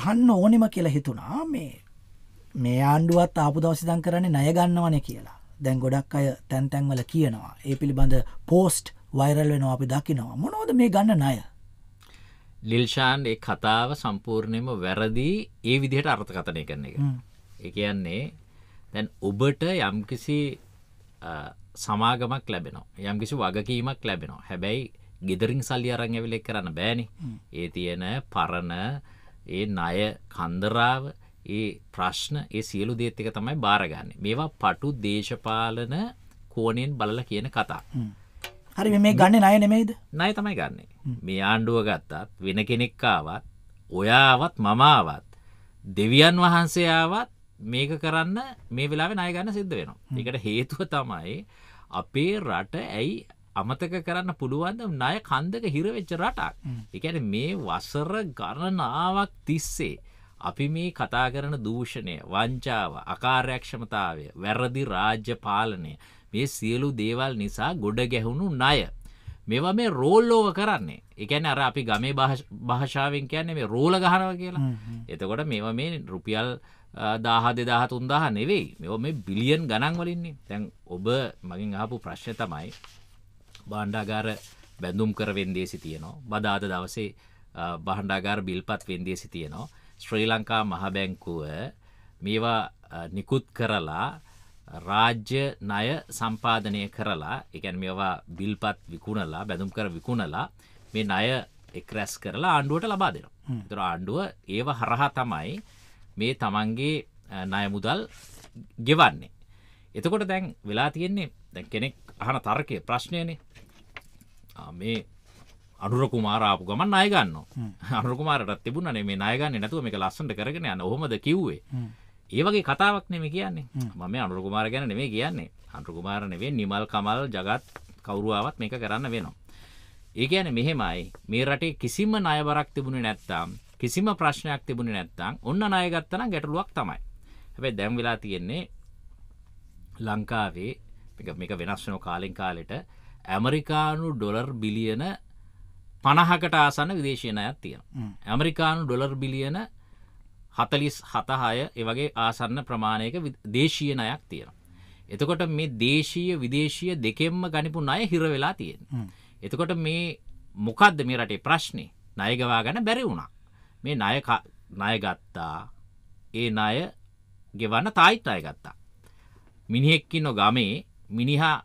අහන්න ඕනෙම කියලා හිතුනා මේ මේ ආණ්ඩුවත් ආපු දවසිදන් කරන්නේ නයගන්නවන කියලා දැන් ගොඩක් අය තැන්තැන්වල කියනවා ඒ පිළිබඳ පෝස්ට් වෛරල් වෙනවා අපි දකිනවා මොනෝද මේ ගන්න නය ලිල්ෂාන් ඒ කතාව සම්පූර්ණයම වැරදි ඒ විදිහට අර්ථකථනය කරන එක ඒ කියන්නේ දැන් ඔබට යම්කිසි සමාගමක් ලැබෙනවා යම්කිසි වගකීමක් ලැබෙනවා හැබැයි ගෙදරින් සල්ලි අරං ඇවිලෙක් කරන්න බෑනි ඒ තියෙන පරණ ඒ ණය කන්දරාව ඒ ප්‍රශ්න ඒ සියලු දේත් එක තමයි බාරගන්නේ. මේවා පටු දේශපාලන කෝණයෙන් බලලා කියන කතා. හරි මේ ගන්න ණය නෙමෙයිද? ණය තමයි ගන්නෙ. මේ ආණ්ඩුව ගත්තත් වෙන කෙනෙක් ආවත්, ඔයාවත් මම ආවත්, දෙවියන් වහන්සේ ආවත් මේක කරන්න මේ වෙලාවේ ණය ගන්න සිද්ධ වෙනවා. ඒකට හේතුව තමයි අපේ රට ඇයි අමතක කරන්න පුළුවන්ද ණය කන්දක හිර වෙච්ච රටක්. ඒ කියන්නේ මේ වසර ගණනාවක් තිස්සේ අපි මේ කතා කරන දූෂණය, වංචාව, අකාර්යක්ෂමතාවය, වැරදි රාජ්‍ය පාලනය මේ සියලු දේවල් නිසා ගොඩ ගැහුණු ණය. මේවා මේ රෝල්ලෝව කරන්නේ. ඒ කියන්නේ අර අපි ගමේ භාෂාවෙන් කියන්නේ මේ රෝල ගහනවා කියලා. එතකොට මේවා මේ රුපියල් දාහ දෙදාහ තුන්දාහ නෙවෙයි. මේවා මේ බිලියන් ගණන් වලින්නේ. දැන් ඔබ මගෙන් අහපු ප්‍රශ්නේ තමයි බණ්ඩාගාර බැඳුම් කර වෙන්දේසි තියනවා බදාද දවසේ බහණ්ඩාගාර බිල්පත් වෙන්දේසි තියනවා ශ්‍රී ලංකා මහබැංකුව මේවා නිකුත් කරලා රාජ්‍ය ණය සම්පාධනය කරලා එකන් මේවා බිල්පත් විකුණලා බැඳුම් කර විකුණලා මේ ණය එක්රැස් කරලා ආණ්ඩුවට ලබා දෙනවා තුර ආණ්ඩුව ඒව හරහා තමයි මේ තමන්ගේ නයමුදල් ගෙවන්නේ එතකොට දැන් වෙලා තියෙන්නේ දැන් කෙනෙක් අහන තර්කය ප්‍රශ්නයනේ මේ අඩුරකු මාරාපු ගමන් අයගන්න අරුකුමාරට තිබුණනේ මේ නායගන්න නැතුව මේක ලස්සට කරගෙන යන්න හොමද කිව්වේ ඒවගේ කතාවක් නෙම කියන්නේ මම අනුරුකුමාර ගැන නෙමේ කියන්නේ අන්ටුකුමාර නෙවේ නිමල් කමල් ජගත් කවුරුවාවත් මේක කරන්න වෙනවා. ඒ කියන මෙහෙමයි මේ රටේ කිසිම නයබරක් තිබුණේ නැත්තම් කිසිම ප්‍රශ්නයක් තිබුණේ නැත්තම් ඔන්න නායගත්තන ගැටලුවක් තමයි. හැබැයි දැන් වෙලා තියෙන්නේ ලංකාවේ මේක වෙනස් වෙන කාලෙන් කාලෙට ඇමරිකානු ඩොලර් බිලියන පණහකට ආසන්න විදේශනයක් තියෙන. ඇමරිකානු ඩොලර් බිලියන හතලිස් හතහාය එවගේ ආසන්න ප්‍රමාණයක දේශීය නයක් තියෙන. එතකොට මේ දේශීය විදේශීය දෙකෙන්ම ගනිපු නය හිර වෙලා තියෙන්. එතකොට මේ මොකක්ද මේ රටේ ප්‍රශ්නය නයගවා ගැන බැරි වුණා. මේ ණය ගත්තා ඒ ණය ගෙවන්න තායිත් අය ගත්තා. මිනිහෙක්කින්න ගමේ මිනිහා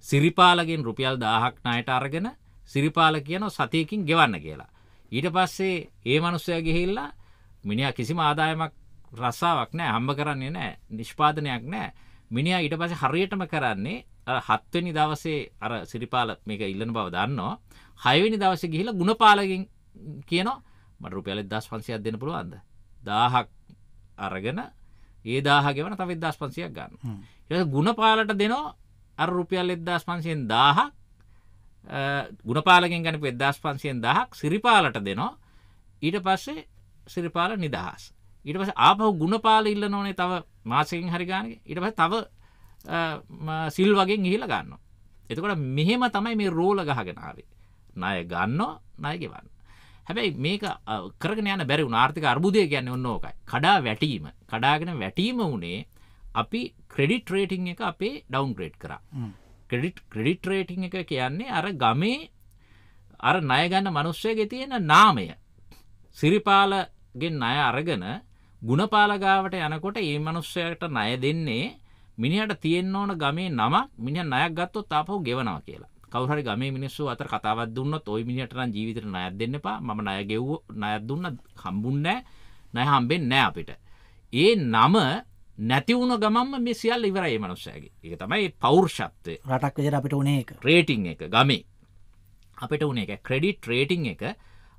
සිරිපාලගෙන් රුපියල් දාහක් නයට අරගෙන සිරිපාල කියන සතියකින් ගෙවන්න කියලා. ඊට පස්සේ ඒ මනුස්සය ගිහිල්ලා මිනිා කිසිම ආදායමක් රස්සාාවක් නෑ හම්බ කරන්නේ නෑ නිෂ්පාදනයක් නෑ මිනිා ඊට පස හරියටම කරන්නේ හත්වනි දවසේ අර සිරිපාල මේක ඉල්ලන බව දන්නවා හයවෙනි දවස ගිහිල ගුණපාලකින් කියනවා මට රුපියල දස් පන්සියක් දෙන්න පුළුවන්ද දාහක් අරගෙන ඒ දාහ ගෙවන තවිදස් පන්සියක් ගන්න. ගුණපාලට දෙනවා අර රුපියල් 1500න් 1000ක් ගුණපාලගෙන් ගනිපු 1500න් 1000ක් සිරිපාලට දෙනවා. ඊට පස්සේ සිරිපාල නිදහස්. ඊට පස්සේ ආපහු ගුණපාල ඉල්ලන ඕනේ තව මාසෙකින් හරි ගානක. ඊට පස්සේ තව සිල් වගේ ගිහිල්ලා ගන්නවා. එතකොට මෙහෙම තමයි මේ රෝල ගහගෙන ආවේ. ණය ගන්නවා, ණය ගෙවන්න. හැබැයි මේක කරගෙන යන බැරි වුණ ආර්ථික අර්බුදය කියන්නේ ඔන්න ඕකයි. කඩා වැටීම. කඩාගෙන වැටීම උනේ අපි ක්‍රෙඩිට් රේටිං එක අපේ ඩවන්ග්‍රේඩ් කරා ක්‍රඩිට් ක්‍රඩිට් රේටිං එක කියන්නේ අර ගමේ අර නයගන්න මනුස්සයගේ තියෙන නාමය සිරිපාලගෙන් අය අරගෙන ගුණපාලගාවට යනකොට ඒ මනුස්සයට නය දෙන්නේ මිනිහට තියෙන් ඕන ගමේ නම මිනි නයක් ගත්තොත් තාපහෝ ගෙවනවා කියලා කවහරි ගමේ මිනිස්සු අතර කතාවත් දුන්නත් ඔයි මිනිටන ජීවිතර නයක් දෙන්න එපා ම නය ගෙව්ව නයත් දුන්න කම්බුන්නෑ නය හම්බෙන් නෑ අපිට ඒ නම නැතිවුණ ගමම මේ සියල් ඉවරයි මනුස්සයගේ එක තමයි පෞර්ෂත්වය රටක් විදර අපිට උනේ එක රේටිං එක ගමේ අපිට උන එක ක්‍රෙඩිට් රේටිං එක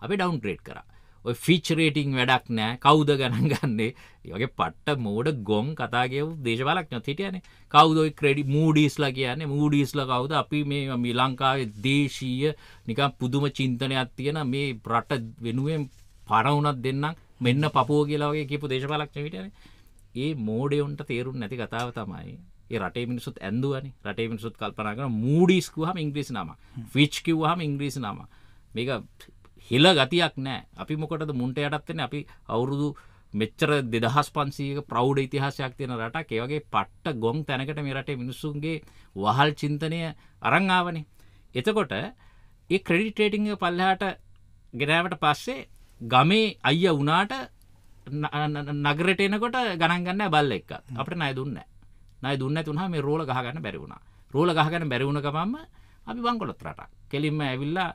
අපි ඩවන් ්‍රේට් කර ඔය ෆිච් රේටිං වැඩක් නෑ කවුද ගණන් ගන්නේ යගේ පට්ට මෝඩ ගොන් කතාගේ දේශවලක් නො හිටියන කවුදයි ක්‍රෙඩි මූඩිස්ලා කියන්නේ මූඩිස්ල කවුද අපි මේ මි ලංකාවේ දේශීය නිකම් පුදුම චින්තනයක් තියෙන මේ ප්‍රට වෙනුවෙන් පරවුනත් දෙන්නම් මෙන්න පපුෝ කියලාගේ කිපු දේශපාලක්ෂ විටනේ ඒ මෝඩයොන්ට තේරුම් නැති කතාව තමයි ඒ රටේ මිනිසුත් ඇන්දුවනි රටේ මිනිසුත් කල්පනා කරන මූඩිස් කිව්වහම ඉංග්‍රීසි නම ෆිච් කිව්වහම ඉංග්‍රීසි නම මේක හිල ගතියක් නෑ අපි මොකටද මුන්ට යටත් වෙන්නේ අපි අවුරුදු මෙච්චර දෙදහස් පන්සීක ප්‍රෞඩ ඉතිහාසයක් තියෙන රටක් ඒ වගේ පට්ට ගොන් තැනකට මේ රටේ මිනිස්සුන්ගේ වහල් චින්තනය අරන් ආවනේ. එතකොට ඒ ක්‍රෙඩිට් රේටින්ග් එක පල්ලෙහාට ගෙනාවට පස්සේ ගමේ අයියා වුණාට නගරට එනකොට ගණන්ගන්න බල්ල එක් අපට නය දුන්න නය දුන්න තුහ මේ රෝල ගහගන්න බැරිවුණ රෝල ගහගන්න බැරිවුණ ගමම අපි බංකොලොත් රට කෙලින්ම ඇවිල්ලා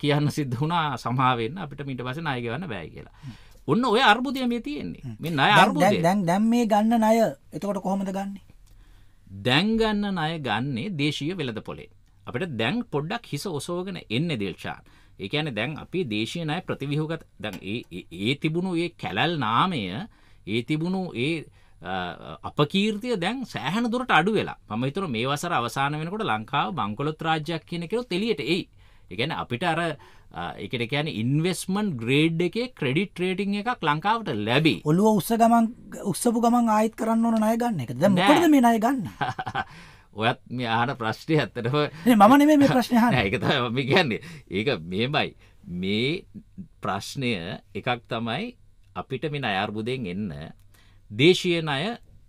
කියන්න සිද්ධ වුණා සමාවෙන්න අපිට මිට පස අයගවන්න බෑ කියලා ඔන්න ඔය අර්බුදය මේ තියෙන්නේ මෙ අය අර්බුද දැන් දැම් මේ ගන්න නය එතකොට කොහොමද ගන්නේ දැන්ගන්න අය ගන්නේ දේශීය වෙලද පොලේ අපට දැන් පොඩ්ඩක් හිස ඔසෝගෙන එන්න දේල්චාන් ඒකැන දැන් අපි දේශයනය ප්‍රතිවිහෝගත දැන් ඒ තිබුණු ඒ කැලැල් නාමය ඒ තිබුණු ඒ අපකීර්තිය දැන් සෑහන දුරට අඩු වෙලා පම තුර මේ වසර අවසාන වෙනකොට ලංකාව බංකොලොත් රාජ්‍යයක් කියන කෙරු තෙලියට ඒ එකැන අපිට අර එකට කියැන ඉන්වස්මන් ග්‍රේඩ් එකේ ක්‍රඩිට් රේටිං එකක් ලංකාවට ලැබී ඔලුව උස්ස ගමන් උත්සපු ගමන් ආයිත් කරන්න ඕන නය ගන්න එක ද මේ නය ගන්න ඔයත් මේ ආන ප්‍රශ්නය ඇත්තටම මම නෙමේ මේ ප්‍රශ්නය එක මි කියන්නේ ඒක මේමයි මේ ප්‍රශ්නය එකක් තමයි අපිට මේ අයර්බුදයෙන් එන්න දේශීයන අය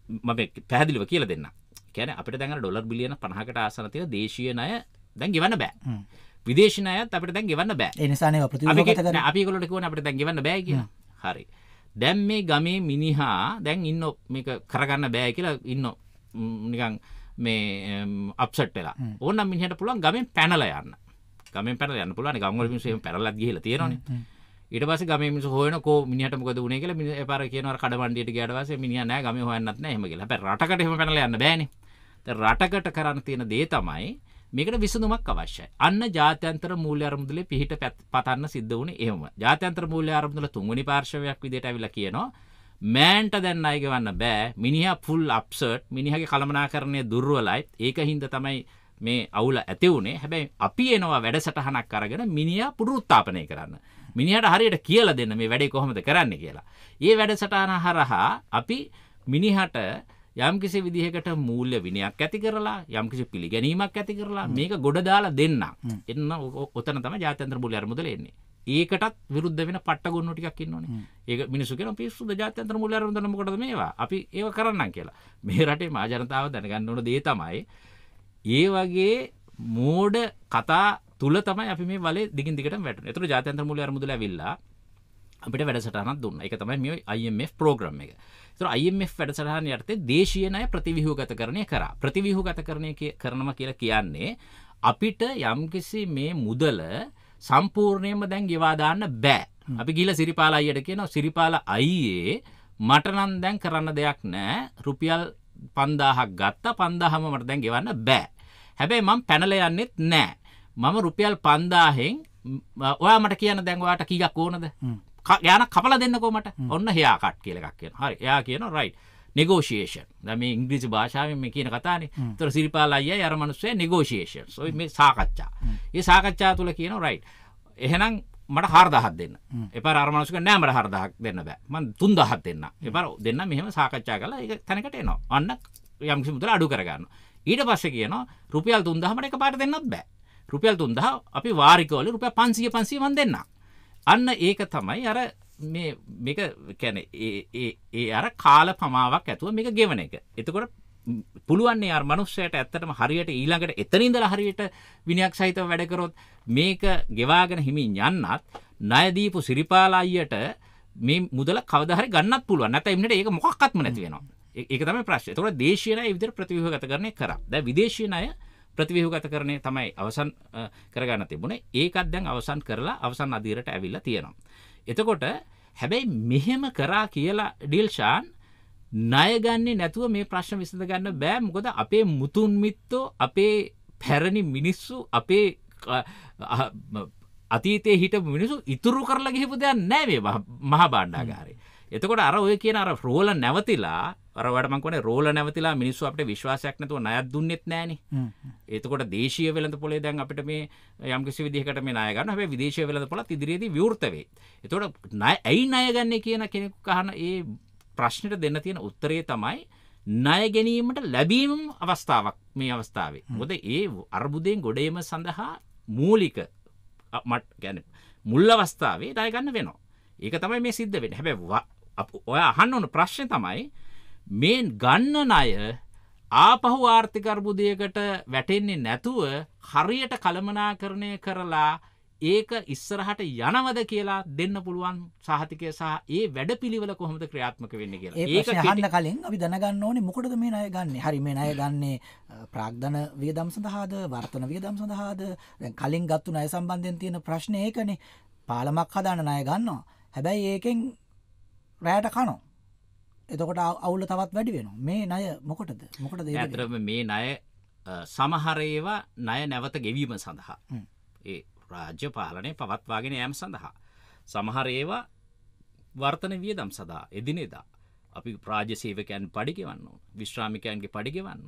ම පැදිලිව කියල දෙන්න කැන අපට දැන ඩොලර් බිලියන පහකට ආසනතිය දේශීයන අය දැන් ගෙවන්න බෑ විදේශනයත් අපට දැන් ගෙවන්න බෑ එනිසාන අපි කොලට කුවන අපට දැන් ගෙවන්න බෑ කිය හරි දැම් මේ ගමේ මිනිහා දැන් ඉන්න මේක කරගන්න බෑ කියලා ඉන්න නිකං මේ අප්සට් වෙලා ඕන මිනිහට පුළුවන් ගමෙන් පැනලා යන්න. ගමෙන් පැනලා යන්න පුළුවන්. ගම් වල මිනිස්සු එහෙම පැනලා ගිහිල්ලා තියෙනවනේ. ඊට පස්සේ ගමේ මිනිස්සු හොයනකෝ මිනිහට මොකද වුනේ කියලා මිනිහ එපාර කියනවා අර කඩවණ්ඩියට ගියාට පස්සේ මිනිහා නෑ ගමේ හොයන්නත් නෑ එහෙම කියලා. හැබැයි රටකට එහෙම පැනලා යන්න බෑනේ. දැන් රටකට කරන්න තියෙන දේ තමයි මේකට විසඳුමක් අවශ්‍යයි. අන්න ජාත්‍යන්තර මූල්‍ය අරමුදලේ පිහිට පතන්න සිද්ධ වුණේ එහෙම. ජාත්‍යන්තර මූල්‍ය අරමුදල තුන්වෙනි පාර්ශවයක් විදිහට අවිලා කියනවා මෑන්ට දැන් අය ගෙවන්න බෑ මිනිහා ෆුල් අප්සර්ට් මිනිහගේ කළමනාකරණය දුර්වලයි ඒක හින්ද තමයි මේ අවුල ඇති වුණේ හැබැයි අපි එනවා වැඩසටහනක් අරගෙන මිනිහා පුරුත්තාපනය කරන්න මිනිහට හරියට කියලා දෙන්න මේ වැඩේ කොහොමද කරන්න කියලා. ඒ වැඩසටහන හරහා අපි මිනිහට යම්කිසි විදිහකට මූල්‍ය විනයක් ඇති කරලා යම්කිසි පිළිගැනීමක් ඇති කරලා මේක ගොඩ දාලා දෙන්න. එන්න ඔතන තමයි ජාත්‍යන්තර බුලිය අරමුදල එන්නේ. ඒකටත් විරුද්ධ වෙන පට්ට ගොන්නු ටිකක් ඉන්නවනේ. ඒක මිනිස්සු කියන පිස්සුද ජාත්‍යන්තර මූල්‍යවර්ධන දෙන මොකටද මේවා? අපි ඒව කරන්නම් කියලා. මේ රටේ මහ ජනතාව දැනගන්න ඕන දේ තමයි ඒ වගේ මෝඩ කතා තුල තමයි අපි මේ වලේ දිගින් දිගටම වැටුනේ. ඒතර ජාත්‍යන්තර මූල්‍ය අරමුදල ඇවිල්ලා අපිට වැඩසටහනක් දුන්නා. ඒක තමයි මේ IMF ප්‍රෝග්‍රෑම් එක. ඒතර IMF වැඩසටහන යටතේ දේශීය ණය ප්‍රතිව්‍යුහගතකරණය කරා. ප්‍රතිව්‍යුහගතකරණය කරනවා කියලා කියන්නේ අපිට යම්කිසි මේ මුදල සම්පූර්ණයෙන්ම දැන් ගෙවා දාන්න බෑ. අපි ගිහිල්ලා සිරිපාල අයියට කියනවා සිරිපාල අයියේ මට නම් දැන් කරන්න දෙයක් නෑ. රුපියල් 5000ක් ගත්තා 5000ම මට දැන් ගෙවන්න බෑ. හැබැයි මම පැනල යන්නෙත් නෑ. මම රුපියල් 5000න් ඔයා මට කියන දැන් ඔයාට කීයක් ඕනද? යාන කපලා දෙන්නකෝ මට. ඔන්න හයා කට් කියලා එකක් කියනවා. හරි. එයා කියනවා රයිට්. නිගෝෂේෂන් දම ඉංග්‍රීසි භාෂාවෙන් මේ කියන කතානේ තොර සිරිපාල අයිය අරමනුස්සය නිගෝෂේෂන් සොයි මේ සාකච්ඡා ඒ සාකච්ඡා තුළ කියන රයිට් එහෙනම් මට හරදහත් දෙන්න එප අරමනුසක නෑමට හරදහක් දෙන්න බෑ මන් තුන් දහත් දෙන්න එපර දෙන්න මෙහෙම සාකච්ඡා කලා එක තැනකට එනවා අන්න යම්සි මුදල අඩු කරගන්න ඊට පස්ස කියන රුපියල් තුන්දහමට එක පාට දෙන්නත් බෑ රුපියල් තුන්දහ අපි වාරිකවල රුපිය පන්සිය පන්සීමන් දෙන්න අන්න ඒක තමයි අර මේ මේක කැන ඒ අර කාල පමාවක් ඇතුව මේක ගෙවන එක එතකොට පුළුවන්න්නේ අර මනුස්සයට ඇත්තටම හරියට ඊළඟට එතනින්දල හරියට විනියක් සහිතව වැඩකරොත් මේක ගෙවාගෙන හිමින් යන්නත් ණයදීපු සිරිපාලා අයියට මේ මුදල කවදාහරි ගන්නත් පුළුවන් නැත්නම් එන්නට ඒක මොකක්වත්ම නැති වෙනවා. ඒක තමයි ප්‍රශ්නේ. ඒතකොට දේශීය ණය විදිහට ප්‍රතිව්‍යුහගතකරණය කරා. දැන් විදේශීය ණය ප්‍රතිව්‍යුහගතකරණය තමයි අවසන් කරගන්න තිබුණේ. ඒකත් දැන් අවසන් කරලා අවසන් අධීරයට ඇවිල්ලා තියෙනවා. එතකොට හැබැයි මෙහෙම කරා කියලා ඩිල්ෂාන් ණයගන්නේ නැතුව මේ ප්‍රශ්න විසඳ ගන්න බෑ මොකද අපේ මුතුන් මිත්තෝ අපේ පැරණි මිනිස්සු අපේ අතීතයේ හිටපු මිනිස්සු ඉතුරු කරලා ගිහපු දෙයක් නෑ මේ මහා භාණ්ඩාගාරේ. එතකොට අර ඔය කියන අර රෝල නැවතිලා අරවට මංකන රෝල නැවතිලා මිනිස්සු අපට විශ්වාසයක් නැතුව නයත් දුන්නෙත් නෑනේ ඒතකොට දේශීය වෙළඳ පොලේ දැන් අපිට මේ යම් කිසි විදිහකට මේ ණය ගන්න හැබැයි විදේශීය වෙළඳ පොලත් ඉදිරියේදී විවෘත වෙයි. ඒතකොට ණය ඇයි ණය ගන්නෙ කියන කෙනෙකු අහන ඒ ප්‍රශ්නෙට දෙන්න තියෙන උත්තරේ තමයි ණය ගැනීමට ලැබීම අවස්ථාවක් මේ අවස්ථාවේ. මොකද ඒ අර්බුදයෙන් ගොඩේම සඳහා මූලික මට ගැන මුල් අවස්ථාවේ ණය ගන්න වෙනවා. ඒක තමයි මේ සිද්ධ වෙන්නේ. හැබැයි ඔය අහන්න ඕන ප්‍රශ්නේ තමයි මේ ගන්න ණය ආපහු ආර්ථික අර්බුදයකට වැටෙන්නේ නැතුව හරියට කළමනාකරණය කරලා ඒක ඉස්සරහට යනවද කියලා දෙන්න පුළුවන් සහතිකය සහ ඒ වැඩ පිළිවල කොහොමද ක්‍රියාත්මක වෙන්න කියලා ඒක හන්න කලින් අපි දැනගන්න ඕනේ මොකටද මේ ණය ගන්න හරි මේ ණය ගන්නේ ප්‍රාග්ධන වියදම් සඳහාද වර්තන වියදම් සඳහාද කලින් ගත්තු ණය සම්බන්ධයෙන් තියෙන ප්‍රශ්නය ඒකනේ පාලමක් හදාන ණය ගන්නවා හැබැයි ඒකෙන් රෑට කනවා එතකොට අවුල තවත් වැඩි වෙන මේ නය මොකටද මොකට ඇතරම මේ නය සමහරේවා නය නැවත ගෙවීම සඳහා ඒ රාජ්‍ය පාලනය පවත්වාගෙන යම් සඳහා. සමහර ඒවා වර්තන වියදම් සඳහා එදිනෙදා අපි ප්‍රාජ සේවකයන් පඩිගෙවන්න විශ්‍රාමිකයන්ගේ පඩිගෙවන්න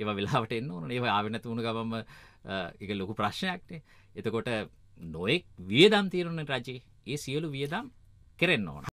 ඒව වෙලාට එන්න ඕන ඒව ආවෙනැතුුණු ගම එක ලොකු ප්‍රශ්නයක්නේ එතකොට නොයෙක් වියදම් තීරණ රජයේ ඒ සියලු වියදම් කෙරෙන්න ඕන